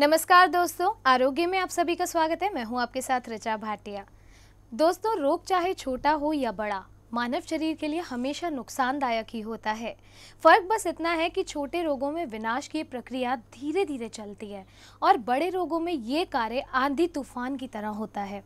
नमस्कार दोस्तों आरोग्य में आप सभी का स्वागत है मैं हूं आपके साथ रचा भाटिया दोस्तों रोग चाहे छोटा हो या बड़ा मानव शरीर के लिए हमेशा नुकसानदायक ही होता है फर्क बस इतना है कि छोटे रोगों में विनाश की प्रक्रिया धीरे धीरे चलती है और बड़े रोगों में ये कार्य आंधी तूफान की तरह होता है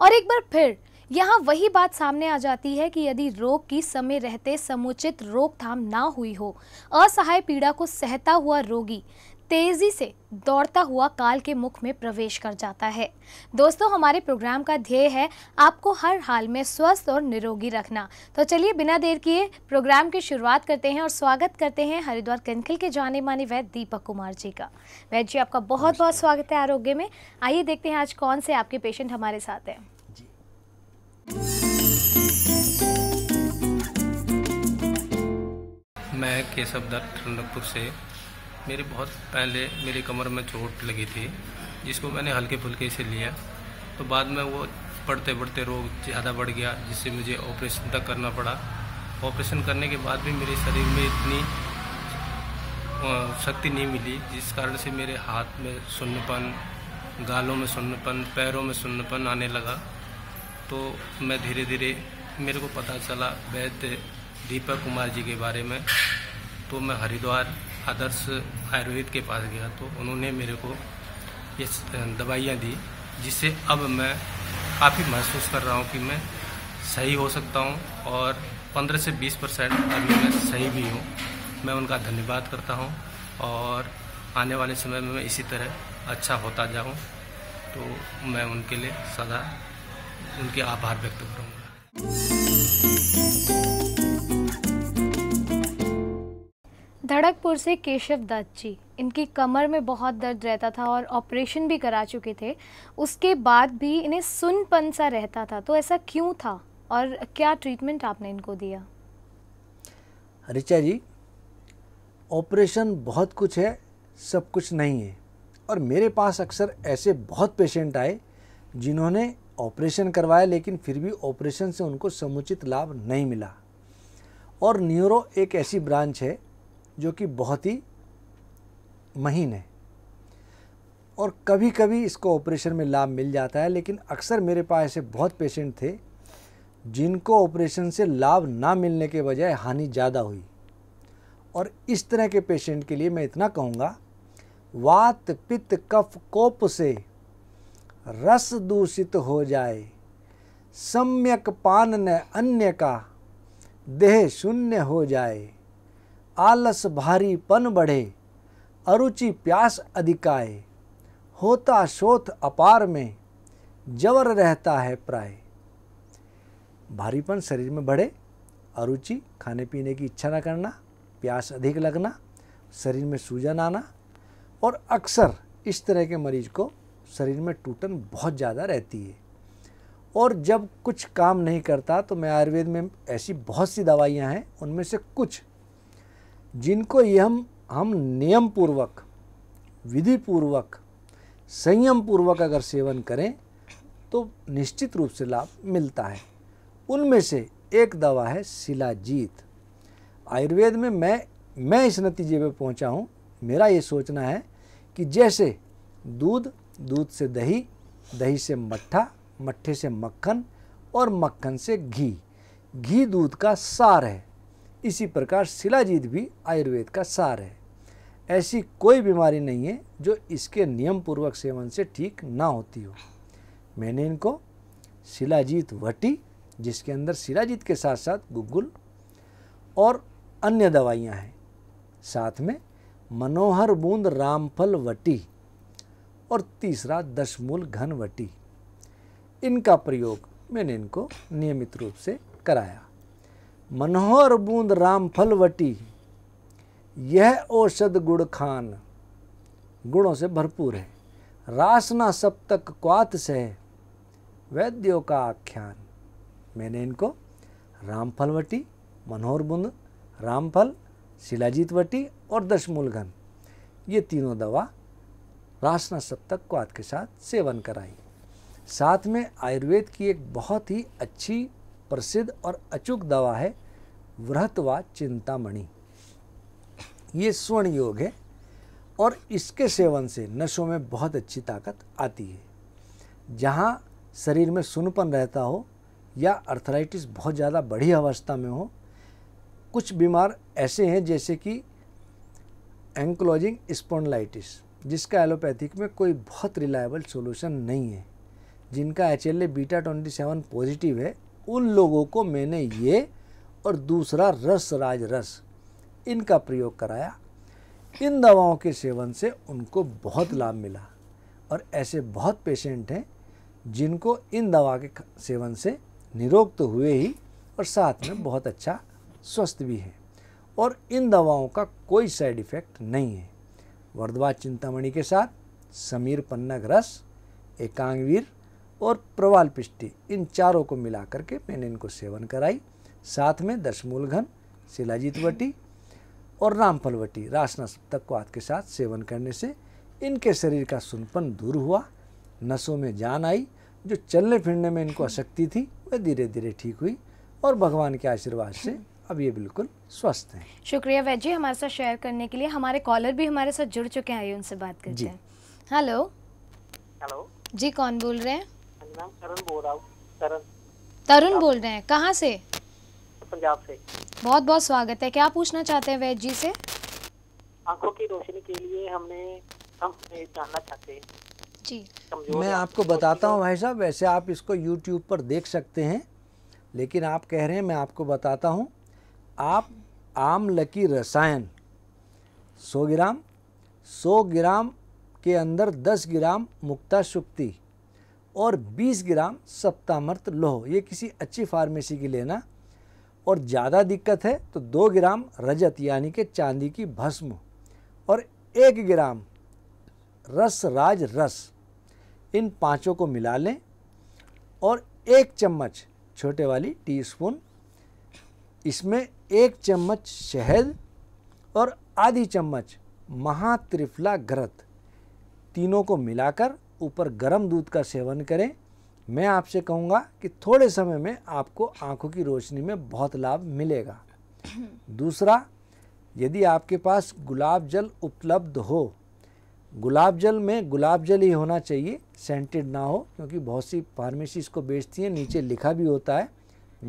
और एक बार फिर यहाँ वही बात सामने आ जाती है कि यदि रोग की समय रहते समुचित रोकथाम ना हुई हो असहाय पीड़ा को सहता हुआ रोगी तेजी से दौड़ता हुआ काल के मुख में प्रवेश कर जाता है दोस्तों हमारे प्रोग्राम का ध्येय है आपको हर हाल में स्वस्थ और निरोगी रखना तो चलिए बिना देर किए प्रोग्राम की शुरुआत करते हैं और स्वागत करते हैं हरिद्वार केंकल के जाने माने वैद्य दीपक कुमार जी का वैद्य जी आपका बहुत बहुत स्वागत है आरोग्य में आइए देखते हैं आज कौन से आपके पेशेंट हमारे साथ हैं मैं केशव दत्त ठंडकपुर से मेरे बहुत पहले मेरी कमर में चोट लगी थी जिसको मैंने हल्के फुल्के से लिया तो बाद में वो बढ़ते बढ़ते रोग ज़्यादा बढ़ गया जिससे मुझे ऑपरेशन तक करना पड़ा ऑपरेशन करने के बाद भी मेरे शरीर में इतनी शक्ति नहीं मिली जिस कारण से मेरे हाथ में सुन्नपन गालों में सुन्नपन पैरों में सुन्नपन आने लगा तो मैं धीरे धीरे मेरे को पता चला वैद्य दीपक कुमार जी के बारे में तो मैं हरिद्वार आदर्श आयुर्वेद के पास गया तो उन्होंने मेरे को ये दवाइयाँ दी जिससे अब मैं काफ़ी महसूस कर रहा हूँ कि मैं सही हो सकता हूँ और 15 से 20 परसेंट अभी मैं सही भी हूँ मैं उनका धन्यवाद करता हूँ और आने वाले समय में मैं इसी तरह अच्छा होता जाऊँ तो मैं उनके लिए सदा उनके आभार व्यक्त करूँगा धड़कपुर से केशव दत्त जी इनकी कमर में बहुत दर्द रहता था और ऑपरेशन भी करा चुके थे उसके बाद भी इन्हें सुनपन सा रहता था तो ऐसा क्यों था और क्या ट्रीटमेंट आपने इनको दिया रिचा जी ऑपरेशन बहुत कुछ है सब कुछ नहीं है और मेरे पास अक्सर ऐसे बहुत पेशेंट आए जिन्होंने ऑपरेशन करवाया लेकिन फिर भी ऑपरेशन से उनको समुचित लाभ नहीं मिला और न्यूरो एक ऐसी ब्रांच है जो कि बहुत ही महीन है और कभी कभी इसको ऑपरेशन में लाभ मिल जाता है लेकिन अक्सर मेरे पास ऐसे बहुत पेशेंट थे जिनको ऑपरेशन से लाभ ना मिलने के बजाय हानि ज़्यादा हुई और इस तरह के पेशेंट के लिए मैं इतना कहूँगा वात पित्त कफ कोप से रस दूषित हो जाए सम्यक पान न अन्य का देह शून्य हो जाए आलस भारी पन बढ़े अरुचि प्यास अधिकाए होता शोथ अपार में जवर रहता है प्राय भारीपन शरीर में बढ़े अरुचि खाने पीने की इच्छा न करना प्यास अधिक लगना शरीर में सूजन आना और अक्सर इस तरह के मरीज को शरीर में टूटन बहुत ज़्यादा रहती है और जब कुछ काम नहीं करता तो मैं आयुर्वेद में ऐसी बहुत सी दवाइयाँ हैं उनमें से कुछ जिनको ये हम हम नियम पूर्वक विधि पूर्वक संयम पूर्वक अगर सेवन करें तो निश्चित रूप से लाभ मिलता है उनमें से एक दवा है शिलाजीत आयुर्वेद में मैं मैं इस नतीजे पे पहुंचा हूं मेरा ये सोचना है कि जैसे दूध दूध से दही दही से मट्ठा मट्ठे से मक्खन और मक्खन से घी घी दूध का सार है इसी प्रकार शिलाजीत भी आयुर्वेद का सार है ऐसी कोई बीमारी नहीं है जो इसके नियम पूर्वक सेवन से ठीक ना होती हो मैंने इनको शिलाजीत वटी जिसके अंदर शिलाजीत के साथ साथ गुग्गुल और अन्य दवाइयाँ हैं साथ में मनोहर बूंद रामफल वटी और तीसरा दशमूल घन वटी इनका प्रयोग मैंने इनको नियमित रूप से कराया मनोहर बूंद रामफलवटी यह औषध गुड़ खान गुणों से भरपूर है रासना सप्तक क्वात से वैद्यों का आख्यान मैंने इनको रामफलवटी मनोहर बूंद रामफल शिलाजीतवटी और दशमूलघन ये तीनों दवा रासना सप्तक क्वात के साथ सेवन कराई साथ में आयुर्वेद की एक बहुत ही अच्छी प्रसिद्ध और अचूक दवा है वृहत व चिंतामणि ये स्वर्ण योग है और इसके सेवन से नशों में बहुत अच्छी ताकत आती है जहाँ शरीर में सुनपन रहता हो या अर्थराइटिस बहुत ज़्यादा बड़ी अवस्था में हो कुछ बीमार ऐसे हैं जैसे कि एंक्लोजिंग स्पॉन्डलाइटिस जिसका एलोपैथिक में कोई बहुत रिलायबल सोल्यूशन नहीं है जिनका H L beta twenty seven positive है उन लोगों को मैंने ये और दूसरा रस राज रस इनका प्रयोग कराया इन दवाओं के सेवन से उनको बहुत लाभ मिला और ऐसे बहुत पेशेंट हैं जिनको इन दवा के सेवन से निरोग तो हुए ही और साथ में बहुत अच्छा स्वस्थ भी है और इन दवाओं का कोई साइड इफ़ेक्ट नहीं है वर्धवा चिंतामणि के साथ समीर पन्नग रस एकांगवीर और प्रवाल पिष्टी इन चारों को मिला करके मैंने इनको सेवन कराई साथ में दशमूलघन शिलाजीतवटी और रामफलवटी रासना सप्तकवाद के साथ सेवन करने से इनके शरीर का सुनपन दूर हुआ नसों में जान आई जो चलने फिरने में इनको अशक्ति थी वह धीरे धीरे ठीक हुई और भगवान के आशीर्वाद से अब ये बिल्कुल स्वस्थ हैं शुक्रिया वैद हमारे साथ शेयर करने के लिए हमारे कॉलर भी हमारे साथ जुड़ चुके हैं उनसे बात करते हैं हेलो हेलो जी कौन बोल रहे हैं मैम तरुण बोल रहा हूँ तरुण बोल रहे हैं कहाँ से पंजाब से बहुत बहुत स्वागत है क्या पूछना चाहते हैं वैद जी से आंखों की रोशनी के लिए हमने हम जानना चाहते हैं जी मैं आपको बताता हूँ भाई साहब वैसे आप इसको यूट्यूब पर देख सकते हैं लेकिन आप कह रहे हैं मैं आपको बताता हूँ आप आमल की रसायन 100 ग्राम 100 ग्राम के अंदर 10 ग्राम मुक्ता शुक्ति और 20 ग्राम सप्तामर्त लोह ये किसी अच्छी फार्मेसी की लेना और ज़्यादा दिक्कत है तो दो ग्राम रजत यानी कि चांदी की भस्म और एक ग्राम रस राज रस इन पांचों को मिला लें और एक चम्मच छोटे वाली टीस्पून इसमें एक चम्मच शहद और आधी चम्मच महात्रिफला ग्रत तीनों को मिलाकर ऊपर गर्म दूध का सेवन करें मैं आपसे कहूँगा कि थोड़े समय में आपको आँखों की रोशनी में बहुत लाभ मिलेगा दूसरा यदि आपके पास गुलाब जल उपलब्ध हो गुलाब जल में गुलाब जल ही होना चाहिए सेंटेड ना हो क्योंकि बहुत सी फार्मेसी इसको बेचती हैं नीचे लिखा भी होता है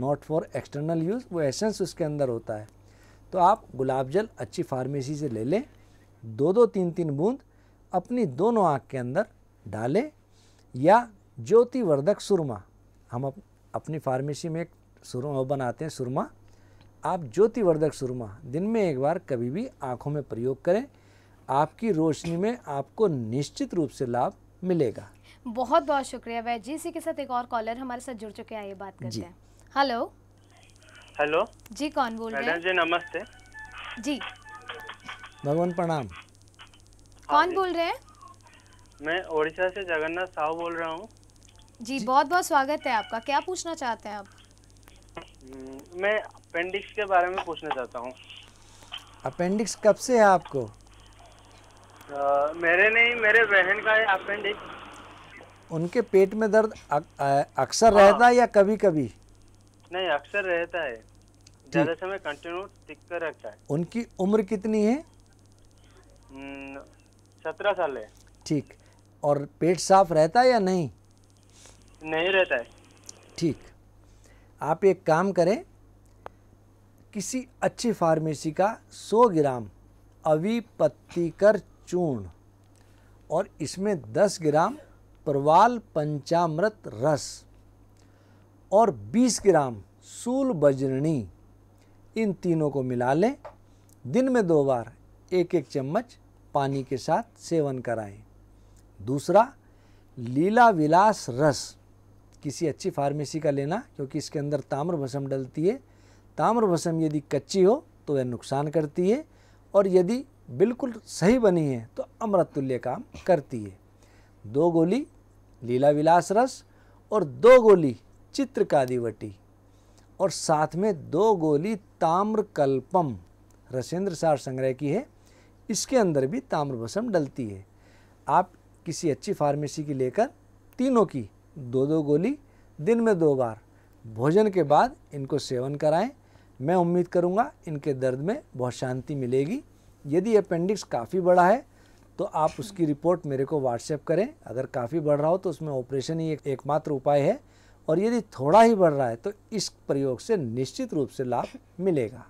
नॉट फॉर एक्सटर्नल यूज़ वो एसेंस उसके अंदर होता है तो आप गुलाब जल अच्छी फार्मेसी से ले लें दो दो तीन तीन बूंद अपनी दोनों आँख के अंदर डालें या ज्योतिवर्धक सुरमा हम अप, अपनी फार्मेसी में एक सुरमा बनाते हैं सुरमा आप ज्योतिवर्धक सुरमा दिन में एक बार कभी भी आँखों में प्रयोग करें आपकी रोशनी में आपको निश्चित रूप से लाभ मिलेगा बहुत बहुत शुक्रिया वैद जी इसी के साथ एक और कॉलर हमारे साथ जुड़ चुके हैं ये बात करते हैं हेलो हेलो जी कौन बोल रहे हैं जी नमस्ते जी भगवान प्रणाम कौन हाँ बोल रहे हैं मैं ओडिशा से जगन्नाथ साहू बोल रहा हूँ जी, जी बहुत बहुत स्वागत है आपका क्या पूछना चाहते हैं आप हम्म, मैं अपेंडिक्स के बारे में पूछना चाहता हूँ अपेंडिक्स कब से है आपको आ, मेरे नहीं मेरे बहन का है अपेंडिक्स उनके पेट में दर्द अक्सर रहता है या कभी कभी नहीं अक्सर रहता है ज्यादा समय कंटिन्यू टिक कर रखता है उनकी उम्र कितनी है हम्म, सत्रह साल है ठीक और पेट साफ रहता है या नहीं नहीं रहता है ठीक आप एक काम करें किसी अच्छी फार्मेसी का 100 ग्राम अवी पत्तीकर चूर्ण और इसमें 10 ग्राम प्रवाल पंचामृत रस और 20 ग्राम सूल बजरणी इन तीनों को मिला लें दिन में दो बार एक एक चम्मच पानी के साथ सेवन कराएं दूसरा लीला विलास रस किसी अच्छी फार्मेसी का लेना क्योंकि इसके अंदर ताम्र भसम डलती है ताम्र भसम यदि कच्ची हो तो वह नुकसान करती है और यदि बिल्कुल सही बनी है तो अमृतुल्य काम करती है दो गोली लीला विलास रस और दो गोली चित्र कादिवटी और साथ में दो गोली ताम्रकल्पम रसेंद्र सार संग्रह की है इसके अंदर भी ताम्रभसम डलती है आप किसी अच्छी फार्मेसी की लेकर तीनों की दो दो गोली दिन में दो बार भोजन के बाद इनको सेवन कराएं मैं उम्मीद करूंगा इनके दर्द में बहुत शांति मिलेगी यदि अपेंडिक्स काफ़ी बड़ा है तो आप उसकी रिपोर्ट मेरे को व्हाट्सएप करें अगर काफ़ी बढ़ रहा हो तो उसमें ऑपरेशन ही एक एकमात्र उपाय है और यदि थोड़ा ही बढ़ रहा है तो इस प्रयोग से निश्चित रूप से लाभ मिलेगा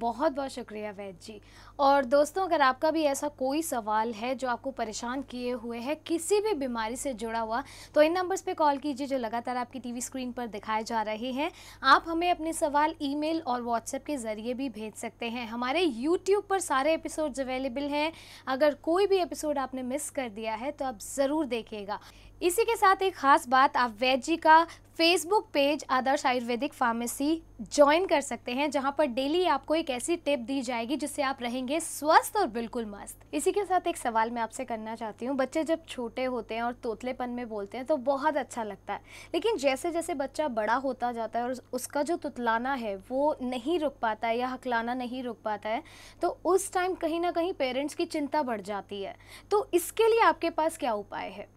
बहुत बहुत शुक्रिया वैद जी और दोस्तों अगर आपका भी ऐसा कोई सवाल है जो आपको परेशान किए हुए है किसी भी बीमारी से जुड़ा हुआ तो इन नंबर्स पे कॉल कीजिए जो लगातार आपकी टीवी स्क्रीन पर दिखाए जा रहे हैं आप हमें अपने सवाल ईमेल और व्हाट्सएप के ज़रिए भी भेज सकते हैं हमारे यूट्यूब पर सारे एपिसोड्स अवेलेबल हैं अगर कोई भी एपिसोड आपने मिस कर दिया है तो आप ज़रूर देखिएगा इसी के साथ एक खास बात आप वैद जी का Facebook page Adarsh Ayurvedic Pharmacy join कर सकते हैं जहां पर डेली आपको एक ऐसी टिप दी जाएगी जिससे आप रहेंगे स्वस्थ और बिल्कुल मस्त इसी के साथ एक सवाल मैं आपसे करना चाहती हूं बच्चे जब छोटे होते हैं और तोतलेपन में बोलते हैं तो बहुत अच्छा लगता है लेकिन जैसे जैसे बच्चा बड़ा होता जाता है और उसका जो तुतलाना है वो नहीं रुक पाता है या हकलाना नहीं रुक पाता है तो उस टाइम कहीं ना कहीं पेरेंट्स की चिंता बढ़ जाती है तो इसके लिए आपके पास क्या उपाय है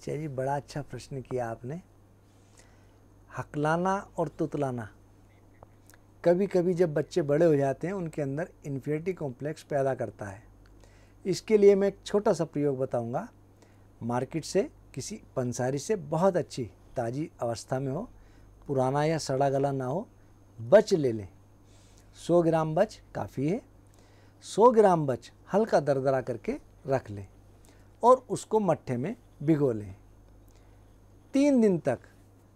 आचार्य जी बड़ा अच्छा प्रश्न किया आपने हकलाना और तुतलाना कभी कभी जब बच्चे बड़े हो जाते हैं उनके अंदर इन्फिनिटी कॉम्प्लेक्स पैदा करता है इसके लिए मैं एक छोटा सा प्रयोग बताऊंगा मार्केट से किसी पंसारी से बहुत अच्छी ताज़ी अवस्था में हो पुराना या सड़ा गला ना हो बच ले लें सौ ग्राम बच काफ़ी है सौ ग्राम बच हल्का दरदरा करके रख लें और उसको मट्ठे में भिगो लें तीन दिन तक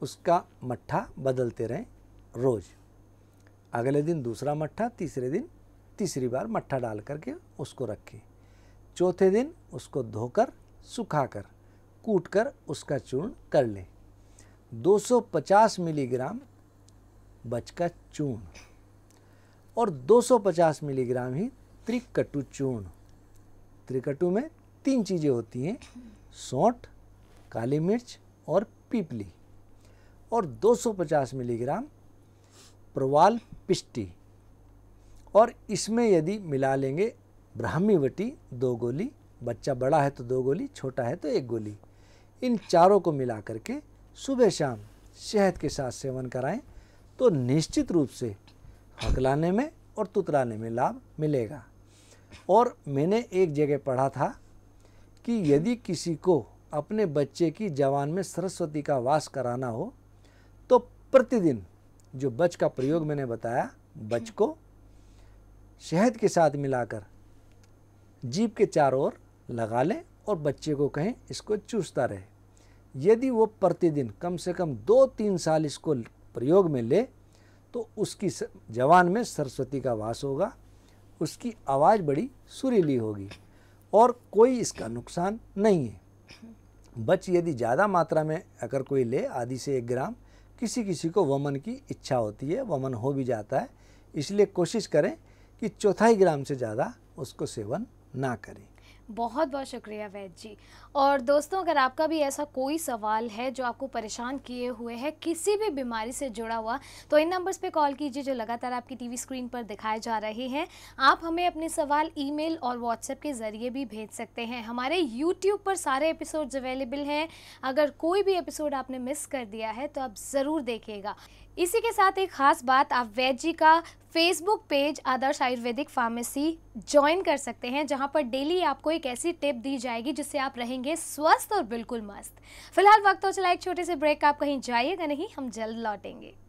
उसका मट्ठा बदलते रहें रोज़ अगले दिन दूसरा मट्ठा तीसरे दिन तीसरी बार मट्ठा डाल करके उसको रखें चौथे दिन उसको धोकर सुखाकर कूटकर उसका चूर्ण कर लें 250 मिलीग्राम बच का चूर्ण और 250 मिलीग्राम ही त्रिकटु चूर्ण त्रिकटु में तीन चीज़ें होती हैं सौठ काली मिर्च और पीपली और 250 मिलीग्राम प्रवाल पिष्टी और इसमें यदि मिला लेंगे ब्राह्मी वटी दो गोली बच्चा बड़ा है तो दो गोली छोटा है तो एक गोली इन चारों को मिला करके सुबह शाम शहद के साथ सेवन कराएं तो निश्चित रूप से हकलाने में और तुतराने में लाभ मिलेगा और मैंने एक जगह पढ़ा था कि यदि किसी को अपने बच्चे की जवान में सरस्वती का वास कराना हो तो प्रतिदिन जो बच का प्रयोग मैंने बताया बच को शहद के साथ मिलाकर जीप के चारों ओर लगा लें और बच्चे को कहें इसको चूसता रहे यदि वो प्रतिदिन कम से कम दो तीन साल इसको प्रयोग में ले तो उसकी जवान में सरस्वती का वास होगा उसकी आवाज़ बड़ी सुरीली होगी और कोई इसका नुकसान नहीं है बच यदि ज़्यादा मात्रा में अगर कोई ले आधी से एक ग्राम किसी किसी को वमन की इच्छा होती है वमन हो भी जाता है इसलिए कोशिश करें कि चौथाई ग्राम से ज़्यादा उसको सेवन ना करें बहुत बहुत शुक्रिया वैद जी और दोस्तों अगर आपका भी ऐसा कोई सवाल है जो आपको परेशान किए हुए है किसी भी बीमारी से जुड़ा हुआ तो इन नंबर्स पे कॉल कीजिए जो लगातार आपकी टीवी स्क्रीन पर दिखाए जा रहे हैं आप हमें अपने सवाल ईमेल और व्हाट्सएप के ज़रिए भी भेज सकते हैं हमारे यूट्यूब पर सारे एपिसोड्स अवेलेबल हैं अगर कोई भी एपिसोड आपने मिस कर दिया है तो आप ज़रूर देखिएगा इसी के साथ एक खास बात आप वैद जी का Facebook page Adarsh Ayurvedic Pharmacy join कर सकते हैं जहां पर डेली आपको एक ऐसी टिप दी जाएगी जिससे आप रहेंगे स्वस्थ और बिल्कुल मस्त फिलहाल वक्त हो चला एक छोटे से ब्रेक आप कहीं जाइएगा नहीं हम जल्द लौटेंगे